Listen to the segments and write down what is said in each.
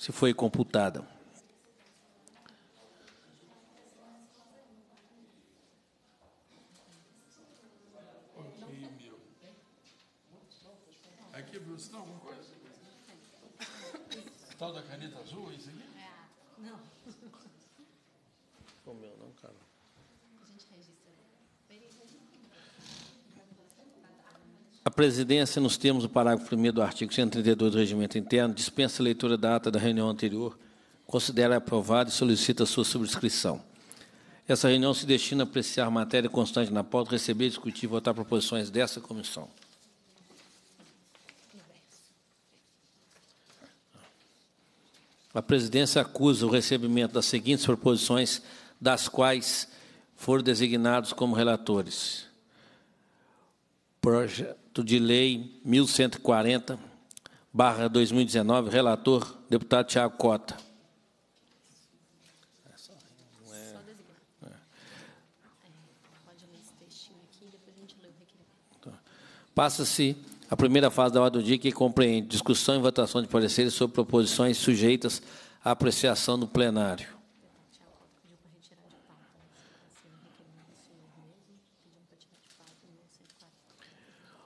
se foi computada. presidência, nos termos do parágrafo 1 do artigo 132 do Regimento Interno, dispensa a leitura da ata da reunião anterior, considera aprovada e solicita sua subscrição. Essa reunião se destina a apreciar matéria constante na pauta, receber, discutir e votar proposições dessa comissão. A presidência acusa o recebimento das seguintes proposições, das quais foram designados como relatores. Projeto projeto de lei 1140, barra 2019, relator, deputado Tiago Cota. Passa-se a primeira fase da ordem do dia, que compreende discussão e votação de pareceres sobre proposições sujeitas à apreciação do plenário.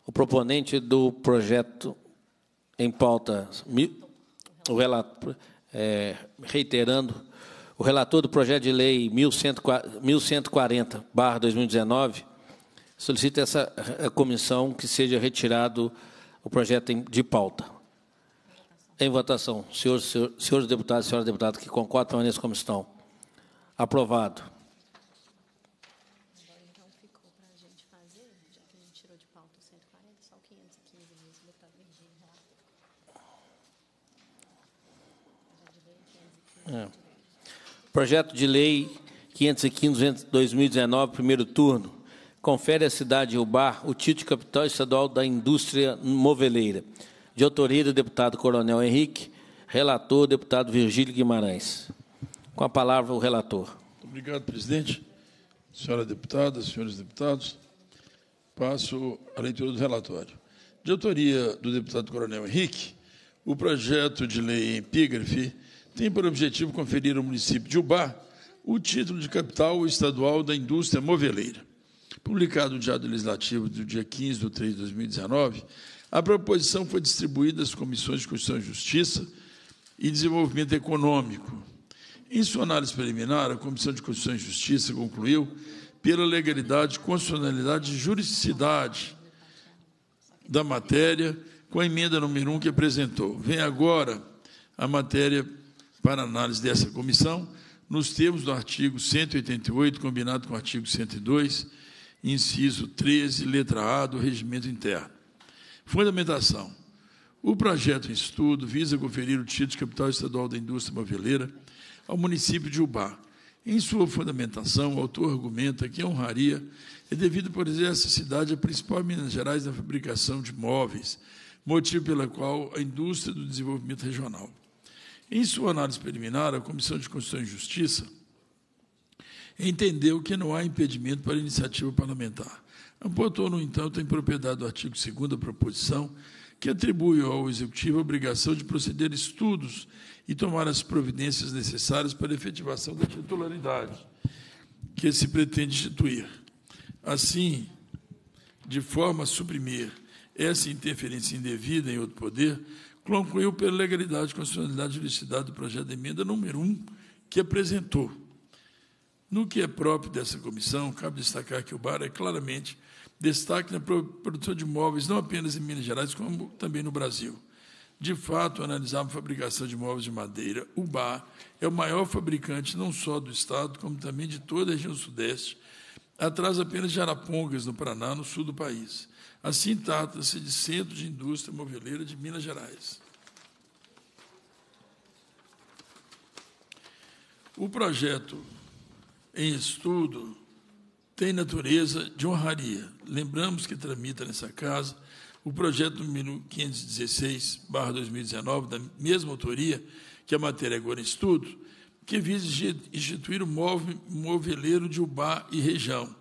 o proponente do projeto em pauta, o relator, é, reiterando, o relator do projeto de lei 1140, 2019, solicita essa comissão que seja retirado o projeto de pauta. Em votação, senhores, senhores deputados e senhoras deputadas que concordam com a permanência como estão. Aprovado. É. Projeto de lei 515 2019, primeiro turno, confere à cidade de Ubar o título de capital estadual da indústria moveleira. De autoria do deputado Coronel Henrique, relator deputado Virgílio Guimarães. Com a palavra o relator. Obrigado, presidente. Senhora deputada, senhores deputados, passo a leitura do relatório. De autoria do deputado Coronel Henrique, o projeto de lei em epígrafe tem por objetivo conferir ao município de Ubá o título de capital estadual da indústria moveleira. Publicado no Diário Legislativo do dia 15 de 3 de 2019, a proposição foi distribuída às comissões de Constituição e Justiça e Desenvolvimento Econômico. Em sua análise preliminar, a Comissão de Constituição e Justiça concluiu pela legalidade, constitucionalidade e juridicidade da matéria, com a emenda número 1 que apresentou. Vem agora a matéria para análise dessa comissão, nos termos do artigo 188, combinado com o artigo 102, inciso 13, letra A do Regimento Interno. Fundamentação. O projeto em estudo visa conferir o título de capital estadual da indústria moveleira ao município de Ubá. Em sua fundamentação, o autor argumenta que a honraria é devido por essa cidade a principal em Minas Gerais na fabricação de móveis, motivo pela qual a indústria do desenvolvimento regional. Em sua análise preliminar, a Comissão de Constituição e Justiça entendeu que não há impedimento para a iniciativa parlamentar. Amputou, no entanto, em propriedade do artigo 2 da proposição, que atribui ao Executivo a obrigação de proceder a estudos e tomar as providências necessárias para a efetivação da titularidade que se pretende instituir. Assim, de forma a suprimir essa interferência indevida em outro poder, concluiu pela legalidade, constitucionalidade e felicidade do projeto de emenda número 1 que apresentou. No que é próprio dessa comissão, cabe destacar que o BAR é claramente destaque na produção de móveis, não apenas em Minas Gerais, como também no Brasil. De fato, analisar a fabricação de móveis de madeira, o BAR é o maior fabricante não só do Estado, como também de toda a região sudeste, atrás apenas de Arapongas, no Paraná, no sul do país. Assim, trata-se de centro de indústria moveleira de Minas Gerais. O projeto em estudo tem natureza de honraria. Lembramos que tramita nessa casa o projeto número 516/2019 da mesma autoria que a matéria agora em estudo, que visa instituir o moveleiro de Ubá e região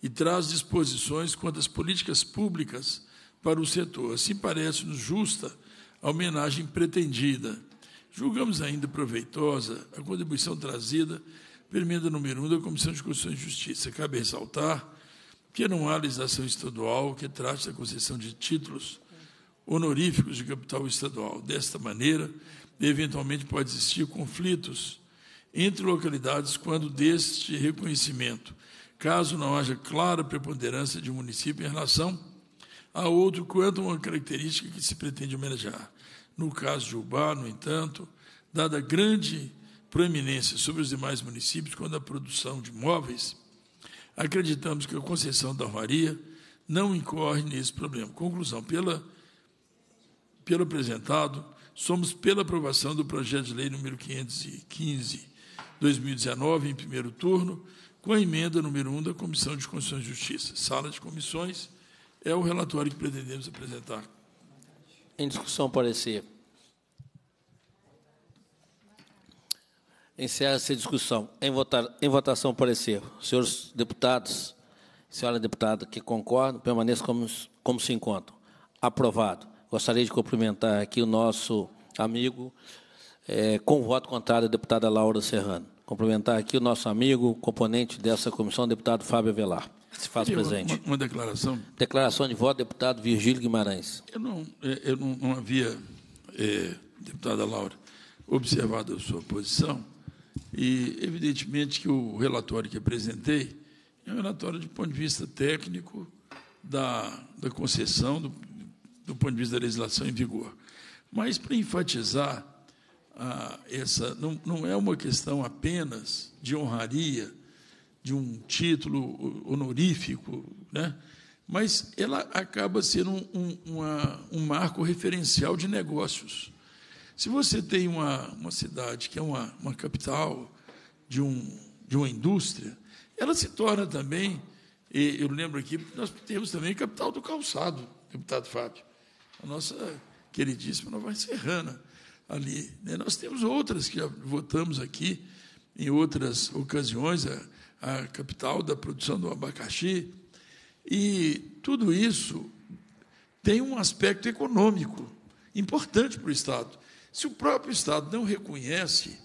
e traz disposições quanto às políticas públicas para o setor. Assim parece-nos justa a homenagem pretendida Julgamos ainda proveitosa a contribuição trazida pela emenda número 1 da Comissão de Constituição e Justiça. Cabe ressaltar que não há legislação estadual que trate da concessão de títulos honoríficos de capital estadual. Desta maneira, eventualmente pode existir conflitos entre localidades quando deste reconhecimento, caso não haja clara preponderância de um município em relação a outro quanto a uma característica que se pretende homenagear. No caso de Ubá, no entanto, dada grande proeminência sobre os demais municípios quanto à produção de móveis, acreditamos que a concessão da Armaria não incorre nesse problema. Conclusão, pela, pelo apresentado, somos pela aprovação do projeto de lei número 515, 2019, em primeiro turno, com a emenda número 1 da Comissão de Constituição e Justiça. Sala de comissões é o relatório que pretendemos apresentar em discussão parecer. Encerra-se a discussão. Em, votar, em votação, parecer. Senhores deputados, senhora deputada que concordam, permaneçam como, como se encontram. Aprovado. Gostaria de cumprimentar aqui o nosso amigo, é, com voto contrário, a deputada Laura Serrano. Cumprimentar aqui o nosso amigo, componente dessa comissão, deputado Fábio Velar. Se faz presente. Uma, uma, declaração. Declaração de voto, deputado Virgílio Guimarães. Eu não, é, eu não, não havia, é, deputada Laura, observado a sua posição e, evidentemente, que o relatório que apresentei é um relatório de ponto de vista técnico da, da concessão, do, do ponto de vista da legislação em vigor. Mas, para enfatizar ah, essa, não, não é uma questão apenas de honraria, de um título honorífico, né? mas ela acaba sendo um, um, uma, um marco referencial de negócios. Se você tem uma, uma cidade que é uma, uma capital de, um, de uma indústria, ela se torna também, eu lembro aqui, nós temos também capital do calçado, deputado Fábio, a nossa queridíssima Nova Serrana ali. Né? Nós temos outras que já votamos aqui em outras ocasiões, a a capital da produção do abacaxi. E tudo isso tem um aspecto econômico importante para o Estado. Se o próprio Estado não reconhece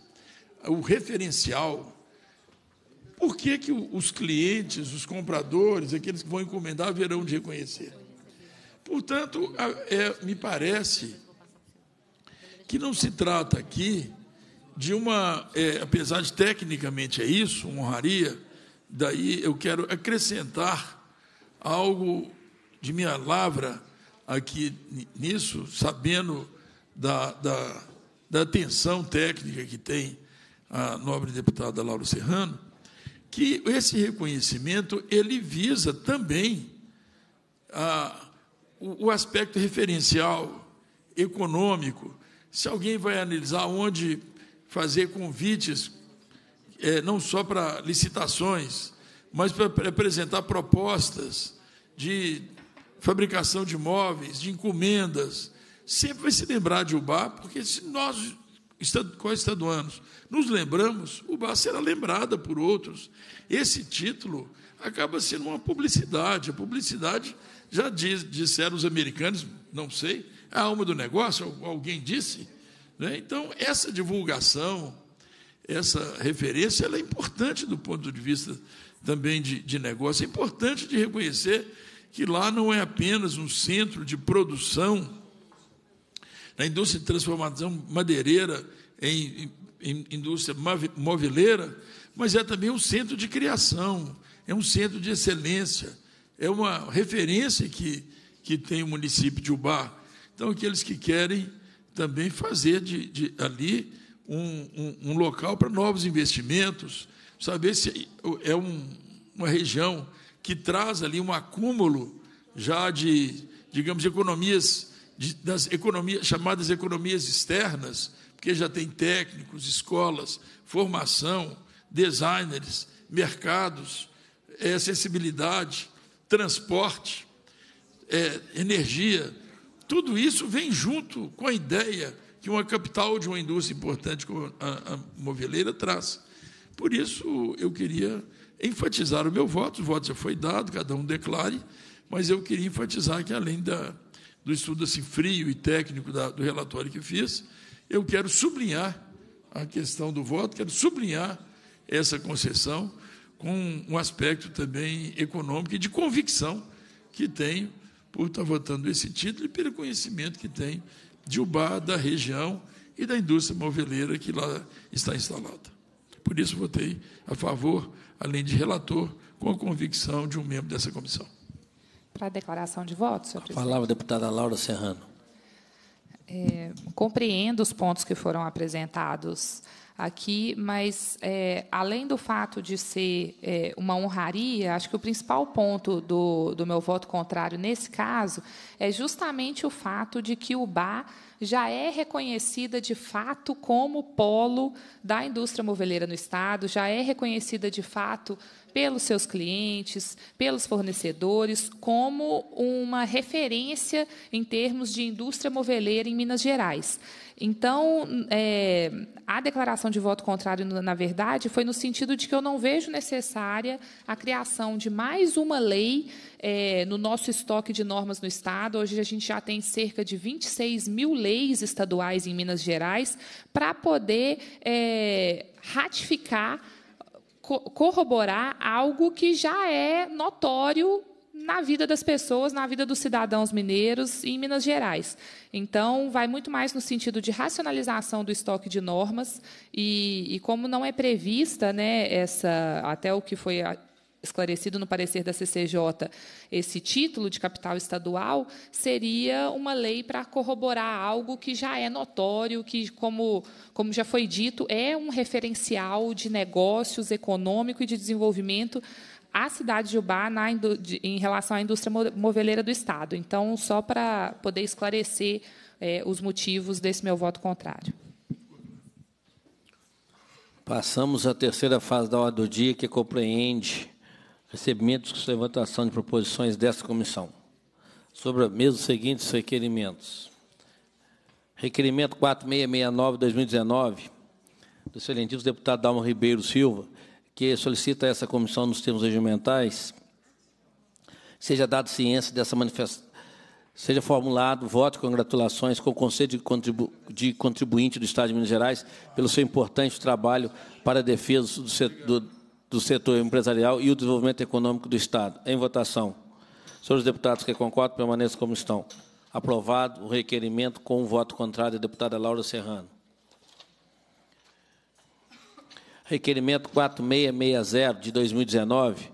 o referencial, por que, que os clientes, os compradores, aqueles que vão encomendar, verão de reconhecer? Portanto, é, me parece que não se trata aqui de uma, é, apesar de tecnicamente é isso, honraria, daí eu quero acrescentar algo de minha lavra aqui nisso, sabendo da, da, da atenção técnica que tem a nobre deputada Laura Serrano, que esse reconhecimento ele visa também a, o, o aspecto referencial econômico. Se alguém vai analisar onde fazer convites, é, não só para licitações, mas para apresentar propostas de fabricação de móveis, de encomendas. Sempre vai se lembrar de UBA, porque se nós, quais estaduanos, nos lembramos, UBA será lembrada por outros. Esse título acaba sendo uma publicidade. A publicidade, já diz, disseram os americanos, não sei, é a alma do negócio, alguém disse, né? Então, essa divulgação, essa referência, ela é importante do ponto de vista também de, de negócio. É importante de reconhecer que lá não é apenas um centro de produção. Na indústria de transformação madeireira em, em indústria movileira, mas é também um centro de criação, é um centro de excelência, é uma referência que, que tem o município de Ubar. Então, aqueles que querem também fazer de, de ali um, um, um local para novos investimentos, saber se é um, uma região que traz ali um acúmulo já de, digamos, de economias, de, das economias, chamadas economias externas, porque já tem técnicos, escolas, formação, designers, mercados, é, acessibilidade, transporte, é, energia, tudo isso vem junto com a ideia que uma capital de uma indústria importante como a, a moveleira traz. Por isso, eu queria enfatizar o meu voto, o voto já foi dado, cada um declare, mas eu queria enfatizar que, além da, do estudo assim, frio e técnico da, do relatório que fiz, eu quero sublinhar a questão do voto, quero sublinhar essa concessão com um aspecto também econômico e de convicção que tenho por estar tá votando esse título e pelo conhecimento que tem de Ubá, da região e da indústria moveleira que lá está instalada. Por isso, votei a favor, além de relator, com a convicção de um membro dessa comissão. Para a declaração de voto, senhor a palavra, deputada Laura Serrano. É, compreendo os pontos que foram apresentados aqui, mas é, além do fato de ser é, uma honraria, acho que o principal ponto do, do meu voto contrário nesse caso é justamente o fato de que o bar já é reconhecida de fato como polo da indústria moveleira no Estado, já é reconhecida de fato pelos seus clientes, pelos fornecedores, como uma referência em termos de indústria moveleira em Minas Gerais. Então, é, a declaração de voto contrário, na verdade, foi no sentido de que eu não vejo necessária a criação de mais uma lei é, no nosso estoque de normas no Estado, hoje a gente já tem cerca de 26 mil leis estaduais em Minas Gerais para poder é, ratificar, co corroborar algo que já é notório na vida das pessoas, na vida dos cidadãos mineiros e em Minas Gerais. Então, vai muito mais no sentido de racionalização do estoque de normas e, e como não é prevista, né, essa até o que foi esclarecido no parecer da CCJ esse título de capital estadual, seria uma lei para corroborar algo que já é notório, que, como, como já foi dito, é um referencial de negócios econômico e de desenvolvimento à cidade de Ubá na, de, em relação à indústria moveleira do Estado. Então, só para poder esclarecer é, os motivos desse meu voto contrário. Passamos à terceira fase da hora do dia, que compreende recebimentos com levantação de proposições desta comissão sobre mesmo os seguintes requerimentos. Requerimento 4669-2019, do excelentíssimo deputado Dalmo Ribeiro Silva, que solicita a essa comissão, nos termos regimentais, seja dado ciência dessa manifestação, seja formulado voto de congratulações com o Conselho de, Contribu de Contribuinte do Estado de Minas Gerais pelo seu importante trabalho para a defesa do setor do setor empresarial e o desenvolvimento econômico do Estado. Em votação. Senhores deputados que concordam, permaneçam como estão. Aprovado o requerimento com um voto contrário da deputada Laura Serrano. Requerimento 4660 de 2019,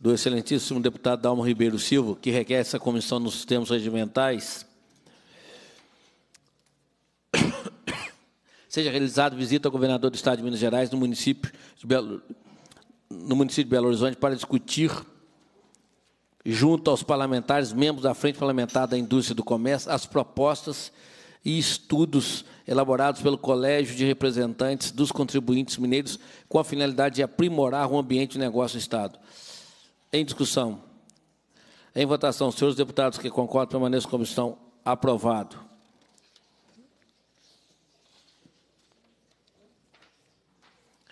do excelentíssimo deputado Dalmo Ribeiro Silva, que requer essa comissão nos termos regimentais, seja realizada visita ao governador do Estado de Minas Gerais no município de Belo, no município de Belo Horizonte para discutir junto aos parlamentares, membros da Frente Parlamentar da Indústria e do Comércio, as propostas e estudos elaborados pelo Colégio de Representantes dos Contribuintes Mineiros com a finalidade de aprimorar o ambiente de negócio do Estado. Em discussão. Em votação, senhores deputados que concordam, permaneçam como estão. Aprovado.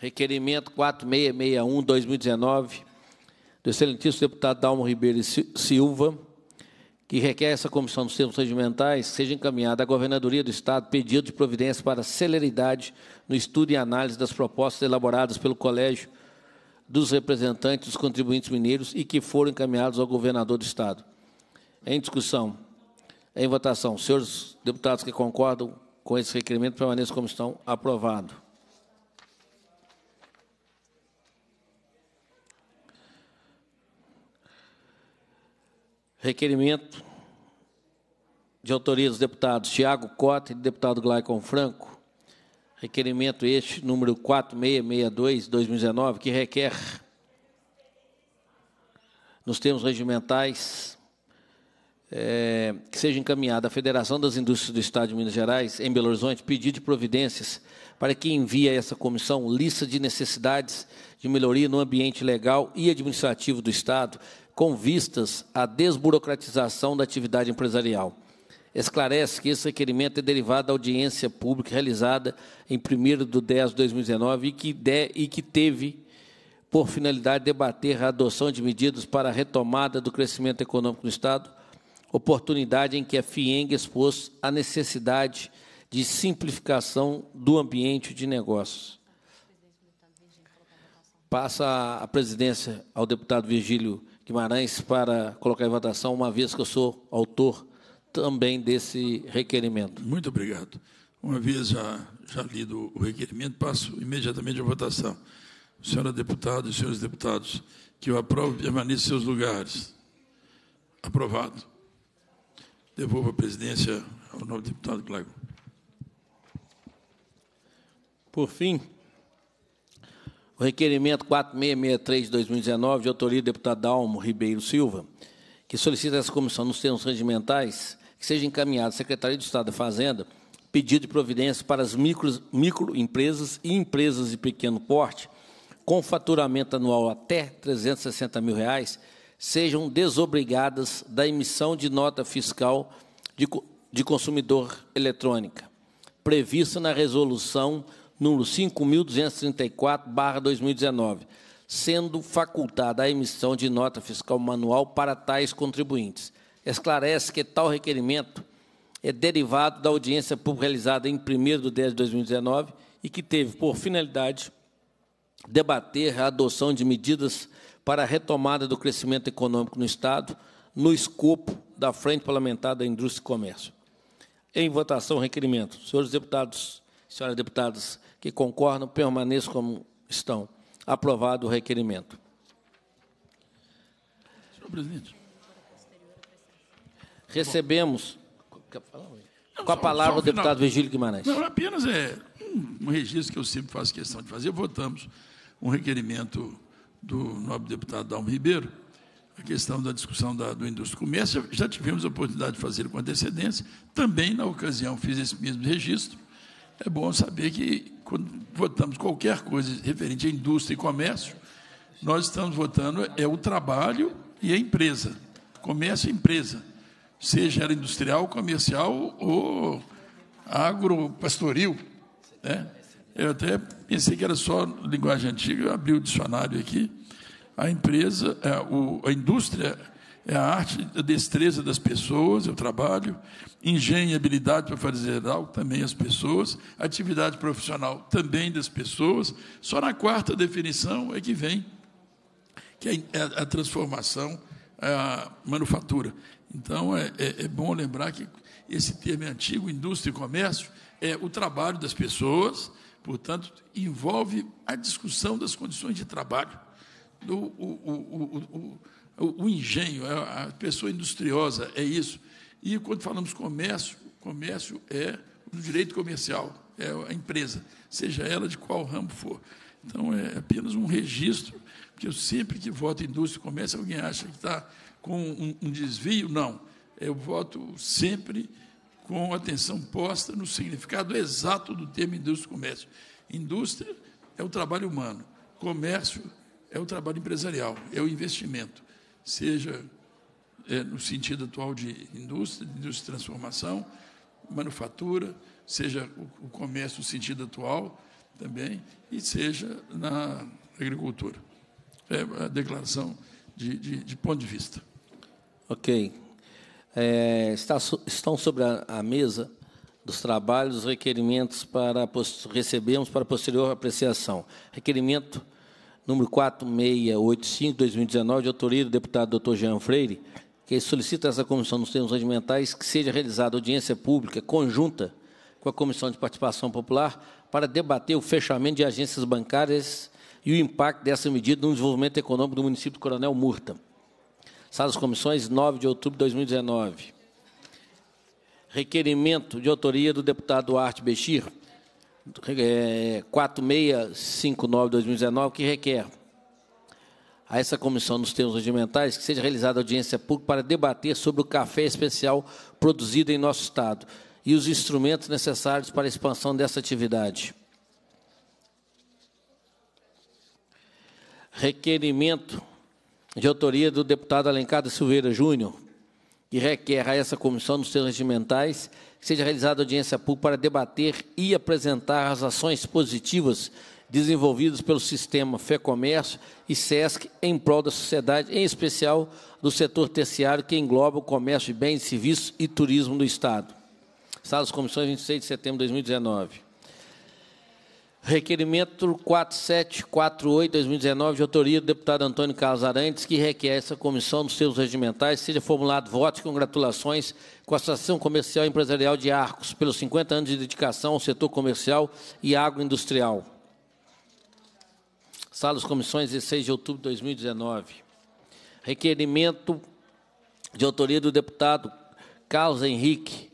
Requerimento 4661, 2019, do excelentíssimo deputado Dalmo Ribeiro Silva, que requer essa comissão dos termos regimentais seja encaminhada à Governadoria do Estado pedido de providência para celeridade no estudo e análise das propostas elaboradas pelo Colégio dos Representantes dos Contribuintes Mineiros e que foram encaminhados ao Governador do Estado. Em discussão, em votação, senhores deputados que concordam com esse requerimento, permaneçam como estão. Aprovado. Requerimento de autoria dos deputados Tiago Cota e do deputado Glaicon Franco. Requerimento este, número 4662-2019, que requer, nos termos regimentais, é, que seja encaminhada à Federação das Indústrias do Estado de Minas Gerais, em Belo Horizonte, pedido de providências para que envie a essa comissão lista de necessidades de melhoria no ambiente legal e administrativo do Estado, com vistas à desburocratização da atividade empresarial. Esclarece que esse requerimento é derivado da audiência pública realizada em 1 de 10 de 2019 e que, de, e que teve por finalidade debater a adoção de medidas para a retomada do crescimento econômico do Estado, oportunidade em que a FIENG expôs a necessidade de simplificação do ambiente de negócios. Passa a presidência ao deputado Virgílio Guimarães para colocar em votação, uma vez que eu sou autor também desse requerimento. Muito obrigado. Uma vez já, já lido o requerimento, passo imediatamente à votação. Senhora deputada e senhores deputados, que eu aprovo permaneça em seus lugares. Aprovado. Devolvo a presidência ao novo deputado Cláudio. Por fim, o requerimento 4663 de 2019, de autoria do deputado Dalmo Ribeiro Silva, que solicita essa comissão, nos termos regimentais, que seja encaminhado à Secretaria de Estado da Fazenda pedido de providência para as micro, microempresas e empresas de pequeno porte com faturamento anual até 360 mil reais sejam desobrigadas da emissão de nota fiscal de, de consumidor eletrônica prevista na resolução número 5.234-2019, sendo facultada a emissão de nota fiscal manual para tais contribuintes. Esclarece que tal requerimento é derivado da audiência pública realizada em 1 de 10 de 2019 e que teve por finalidade debater a adoção de medidas para a retomada do crescimento econômico no Estado, no escopo da Frente Parlamentar da Indústria e Comércio. Em votação, requerimento. Senhores deputados, senhoras deputadas, que concordam permaneçam como estão. Aprovado o requerimento. Senhor presidente. Recebemos. Com a palavra o deputado Virgílio Guimarães. Não, apenas é um registro que eu sempre faço questão de fazer. Votamos um requerimento do nobre deputado Dalmo Ribeiro, a questão da discussão da, do indústria e comércio. Já tivemos a oportunidade de fazer com antecedência. Também, na ocasião, fiz esse mesmo registro. É bom saber que quando votamos qualquer coisa referente à indústria e comércio, nós estamos votando é o trabalho e a empresa, comércio e empresa, seja ela industrial, comercial ou agropastoril. Né? Eu até pensei que era só linguagem antiga, eu abri o dicionário aqui. A empresa, é, a indústria é a arte a destreza das pessoas, o trabalho, engenho e habilidade para fazer algo, também as pessoas, atividade profissional também das pessoas. Só na quarta definição é que vem que é a transformação, a manufatura. Então, é, é, é bom lembrar que esse termo é antigo, indústria e comércio, é o trabalho das pessoas, portanto, envolve a discussão das condições de trabalho. Do, o, o, o, o o, engenho, é, a pessoa industriosa é isso. E quando falamos comércio, comércio é o direito comercial, é a empresa, seja ela de qual ramo for. Então, é apenas um registro, porque eu sempre que voto indústria e comércio, alguém acha que está com um, um, desvio. Não, eu voto sempre com atenção posta no significado exato do termo indústria e comércio. Indústria é o trabalho humano, comércio é o trabalho empresarial, é o investimento seja é, no sentido atual de indústria, de indústria de transformação, manufatura, seja o, o comércio no sentido atual também, e seja na agricultura. É a declaração de, de, de ponto de vista. Ok. É, está, estão sobre a, a mesa dos trabalhos os requerimentos para recebermos para posterior apreciação. Requerimento número 4685, 2019, de autoria do deputado Dr. Jean Freire, que solicita essa comissão nos termos regimentais que seja realizada audiência pública conjunta com a Comissão de Participação Popular para debater o fechamento de agências bancárias e o impacto dessa medida no desenvolvimento econômico do município do Coronel Murta. Sala das Comissões, 9 de outubro de 2019. Requerimento de autoria do deputado Arte Bechir, é, 4659-2019, que requer a essa comissão, nos termos regimentais, que seja realizada audiência pública para debater sobre o café especial produzido em nosso Estado e os instrumentos necessários para a expansão dessa atividade. Requerimento de autoria do deputado Alencar da Silveira Júnior, que requer a essa comissão, nos seus regimentais, que seja realizada audiência pública para debater e apresentar as ações positivas desenvolvidas pelo sistema Fé Comércio e SESC em prol da sociedade, em especial do setor terciário que engloba o comércio de bens, serviços e turismo do Estado. Sala Comissões, 26 de setembro de 2019. Requerimento 4748-2019, de autoria do deputado Antônio Carlos Arantes, que requer essa comissão dos seus regimentais, seja formulado voto e congratulações com a Associação Comercial e Empresarial de Arcos, pelos 50 anos de dedicação ao setor comercial e agroindustrial. Salas Comissões, 16 de outubro de 2019. Requerimento de autoria do deputado Carlos Henrique,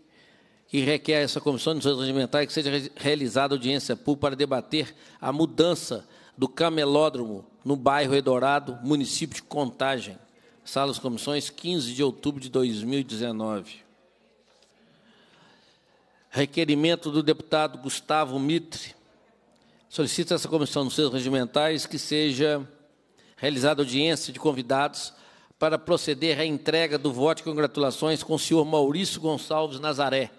e requer a essa Comissão de Direitos Ambientais que seja realizada audiência pública para debater a mudança do camelódromo no bairro Eldorado, município de Contagem. Sala das Comissões, 15 de outubro de 2019. Requerimento do deputado Gustavo Mitre. Solicita essa comissão dos seus regimentais que seja realizada audiência de convidados para proceder à entrega do voto de congratulações com o senhor Maurício Gonçalves Nazaré,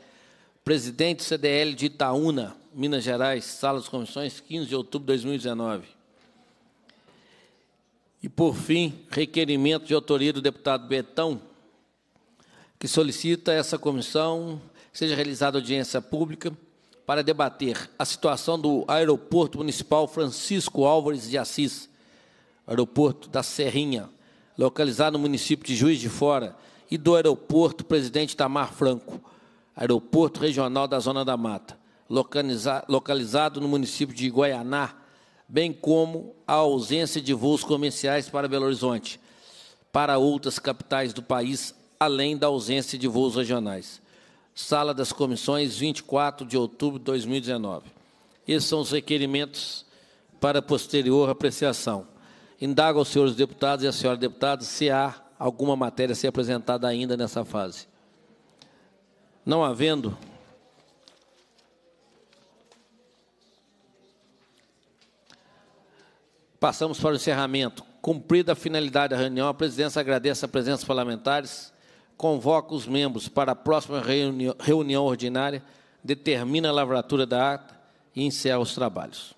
presidente do CDL de Itaúna, Minas Gerais, Sala das Comissões, 15 de outubro de 2019. E, por fim, requerimento de autoria do deputado Betão, que solicita essa comissão seja realizada audiência pública para debater a situação do Aeroporto Municipal Francisco Álvares de Assis, aeroporto da Serrinha, localizado no município de Juiz de Fora, e do Aeroporto Presidente Tamar Franco, Aeroporto Regional da Zona da Mata, localizado no município de Guaianá, bem como a ausência de voos comerciais para Belo Horizonte, para outras capitais do país, além da ausência de voos regionais. Sala das Comissões, 24 de outubro de 2019. Esses são os requerimentos para posterior apreciação. Indago aos senhores deputados e à senhora deputada se há alguma matéria a ser apresentada ainda nessa fase. Não havendo. Passamos para o encerramento. Cumprida a finalidade da reunião, a presidência agradece a presença dos parlamentares, convoca os membros para a próxima reunião, reunião ordinária, determina a lavratura da ata e encerra os trabalhos.